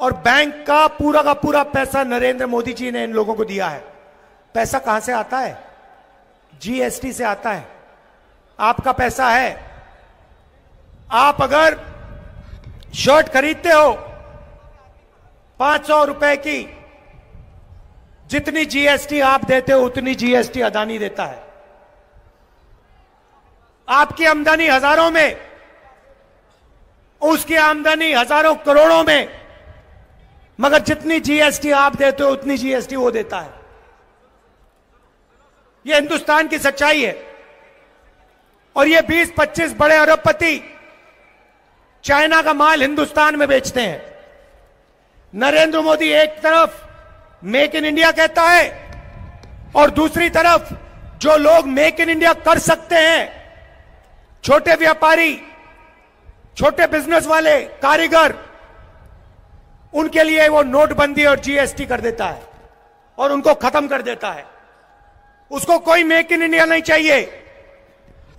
और बैंक का पूरा का पूरा पैसा नरेंद्र मोदी जी ने इन लोगों को दिया है पैसा कहां से आता है जीएसटी से आता है आपका पैसा है आप अगर शर्ट खरीदते हो पांच सौ रुपए की जितनी जीएसटी आप देते हो उतनी जीएसटी अदानी देता है आपकी आमदनी हजारों में उसकी आमदनी हजारों करोड़ों में मगर जितनी जीएसटी आप देते हो उतनी जीएसटी वो देता है ये हिंदुस्तान की सच्चाई है और ये 20-25 बड़े अरबपति चाइना का माल हिंदुस्तान में बेचते हैं नरेंद्र मोदी एक तरफ मेक इन इंडिया कहता है और दूसरी तरफ जो लोग मेक इन इंडिया कर सकते हैं छोटे व्यापारी छोटे बिजनेस वाले कारीगर उनके लिए वो नोटबंदी और जीएसटी कर देता है और उनको खत्म कर देता है उसको कोई मेक इन इंडिया नहीं चाहिए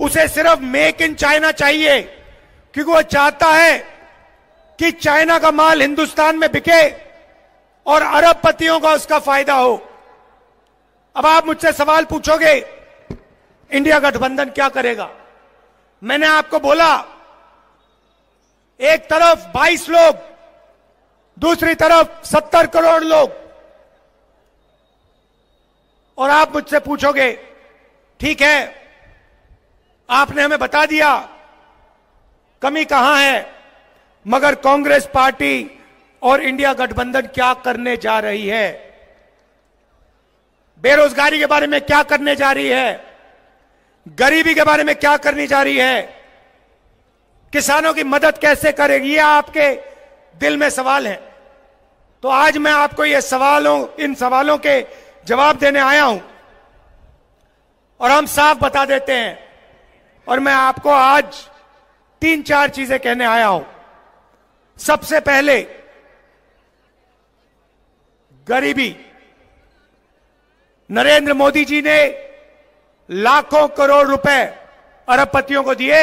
उसे सिर्फ मेक इन चाइना चाहिए क्योंकि वो चाहता है कि चाइना का माल हिंदुस्तान में बिके और अरबपतियों का उसका फायदा हो अब आप मुझसे सवाल पूछोगे इंडिया गठबंधन क्या करेगा मैंने आपको बोला एक तरफ 22 लोग दूसरी तरफ सत्तर करोड़ लोग और आप मुझसे पूछोगे ठीक है आपने हमें बता दिया कमी कहां है मगर कांग्रेस पार्टी और इंडिया गठबंधन क्या करने जा रही है बेरोजगारी के बारे में क्या करने जा रही है गरीबी के बारे में क्या करनी जा रही है किसानों की मदद कैसे करेगी ये आपके दिल में सवाल है तो आज मैं आपको ये सवालों इन सवालों के जवाब देने आया हूं और हम साफ बता देते हैं और मैं आपको आज तीन चार चीजें कहने आया हूं सबसे पहले गरीबी नरेंद्र मोदी जी ने लाखों करोड़ रुपए अरबपतियों को दिए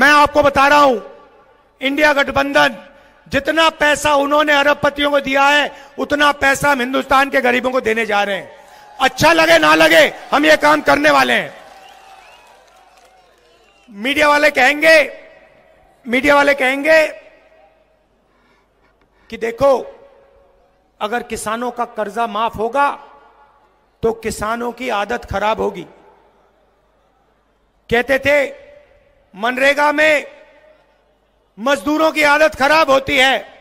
मैं आपको बता रहा हूं इंडिया गठबंधन जितना पैसा उन्होंने अरबपतियों को दिया है उतना पैसा हम हिंदुस्तान के गरीबों को देने जा रहे हैं अच्छा लगे ना लगे हम ये काम करने वाले हैं मीडिया वाले कहेंगे मीडिया वाले कहेंगे कि देखो अगर किसानों का कर्जा माफ होगा तो किसानों की आदत खराब होगी कहते थे मनरेगा में मजदूरों की आदत खराब होती है